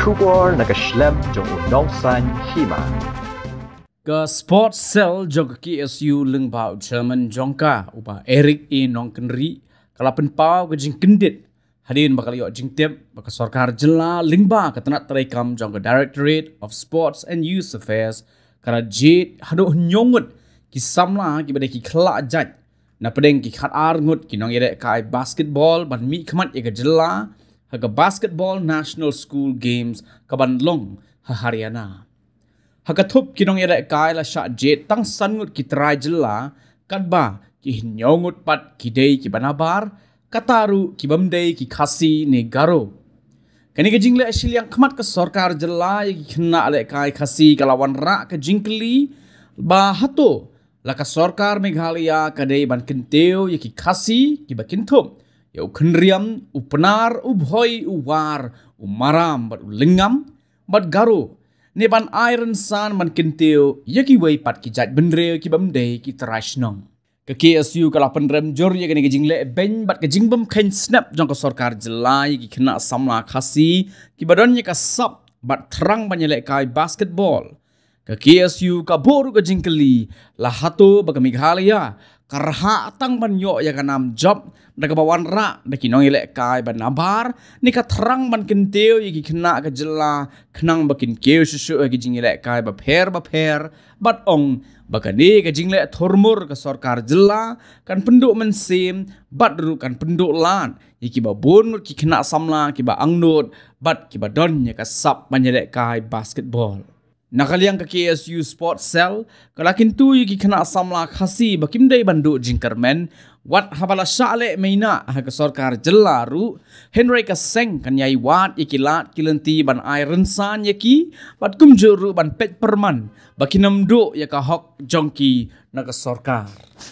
Kubor naga shlem jong unong san hima. Ke sports cell jong KSU leng bau chairman jongka upa Eric E. Nongkenri kalapen pau ke jing kendit hadin bakal yo jing tem baka sorkar jela leng ba ke tenat terekam jong directorate of sports and youth affairs kara jit hado nyongut ki samla ki bade ki khla jat na pedeng ki khat ar ngut ki nong ire kai basketball ban mi khmat ye ke jela haga basketball national school games kabanlong ha haryana haga thup kinong yara kai la sha je tang sanngut ki trai jilla katba ki hinyongut pat ki dei ki banabar kataru ki bamdei ki khasi ne garo kani ke jingle ashil e yang khmat ka sarkar jilla ki khinna ale kai khasi kalawan ra ka jingkli ba hato la ka sarkar meghalaya ka dei ban kintew ki khasi ki bakintho Yau kenriam, u penar, u bhoi, u war, u maram, bat u lengam, bat garo. Nepan iron san man kentiu, ya ki wai pat ki jat benre, ki bam day, ki terashnong. Ke KSU kalau penrem jor, ya kini ke jingle, ben bat ke jingbam kain snap, jang ke sorkar jelai, ki kena samla kasi, ki badan ya ke sap, bat terang banyak lekai basketball ke KSU kabur ke jingkeli lah hatu baga Meghalaya karha atang ban yo ya kanam job daga bawan ra de kinong ile kai ban nabar ni ka terang ban kenteu yi kena ke jela kenang bakin keu susu ke jing ile kai ba per ba per bat ong baga ni ke jing le thormur ke sarkar jela kan penduk men sim bat ru kan penduk lan yi ki ba bon ki kena samla ki ba angnut bat ki ba don ya ka sap ban ile kai basketball nakaliang ka KSU Sports Cell, kalakin tu yuki kena samla khasi bakim day bandu jinkermen, wat habala syale meina ha sorkar jelaru, Henry ka seng kan yai wat yuki lat kilenti ban iron san yuki, bat kumjuru ban pet perman, bakinam do yaka hok jongki naka sorkar.